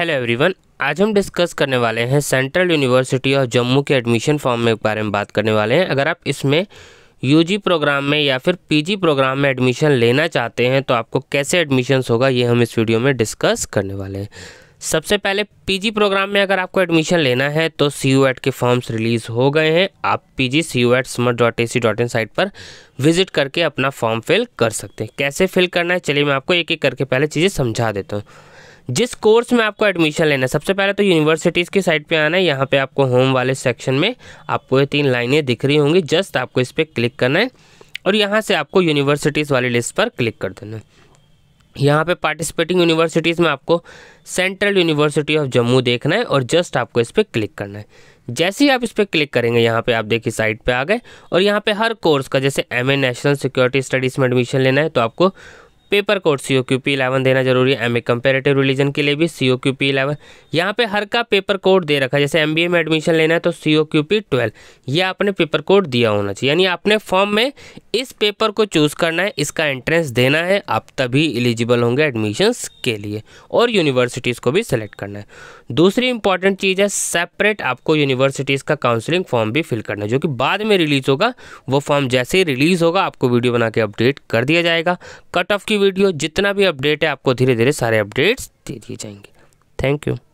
hello everyone आज हम discuss करने वाले हैं सेंट्रल यूनिवर्सिटी ऑफ जम्मू के एडमिशन फॉर्म में बारे में बात करने वाले हैं अगर आप इसमें यूजी प्रोग्राम में या फिर पीजी प्रोग्राम में एडमिशन लेना चाहते हैं तो आपको कैसे एडमिशन्स होगा ये हम इस वीडियो में डिस्कस करने वाले हैं सबसे पहले पी प्रोग्राम में अगर आपको एडमिशन लेना है तो सी यू एट के फॉर्म्स रिलीज़ हो गए हैं आप P G C U ET smart dot A C dot in site पर विजिट करके अपना फॉर्म फिल कर सकते हैं कैसे फिल करना है चलिए मैं आपको एक एक करके पहले चीज़ें समझा देता हूँ जिस कोर्स में आपको एडमिशन लेना है सबसे पहले तो यूनिवर्सिटीज़ की साइट पे आना है यहाँ पे आपको होम वाले सेक्शन में आपको ये तीन लाइनें दिख रही होंगी जस्ट आपको इस पर क्लिक करना है और यहाँ से आपको यूनिवर्सिटीज़ वाली लिस्ट पर क्लिक कर देना है यहाँ पे पार्टिसिपेटिंग यूनिवर्सिटीज़ में आपको सेंट्रल यूनिवर्सिटी ऑफ जम्मू देखना है और जस्ट आपको इस पर क्लिक करना है जैसे ही आप इस पर क्लिक करेंगे यहाँ पे आप देखिए साइट पे आ गए और यहाँ पे हर कोर्स का जैसे एमए नेशनल सिक्योरिटी स्टडीज़ में एडमिशन लेना है तो आपको paper code C O Q P eleven देना जरूरी है एम ए कंपेरेटिव रिलीजन के लिए भी C O Q P eleven यहाँ पे हर का पेपर कोड दे रखा है जैसे एम बी ए में एडमिशन लेना है तो C O Q P twelve यह आपने पेपर कोड दिया होना चाहिए यानी आपने फॉर्म में इस पेपर को चूज़ करना है इसका एंट्रेंस देना है आप तभी एलिजिबल होंगे एडमिशन्स के लिए और यूनिवर्सिटीज़ को भी सिलेक्ट करना है दूसरी इंपॉर्टेंट चीज़ है सेपरेट आपको यूनिवर्सिटीज़ का काउंसलिंग फॉर्म भी फिल करना है जो कि बाद में रिलीज़ होगा वो फॉर्म जैसे ही रिलीज़ होगा आपको वीडियो बना के अपडेट कर दिया जाएगा कट ऑफ की वीडियो जितना भी अपडेट है आपको धीरे धीरे सारे अपडेट्स दे दिए जाएंगे थैंक यू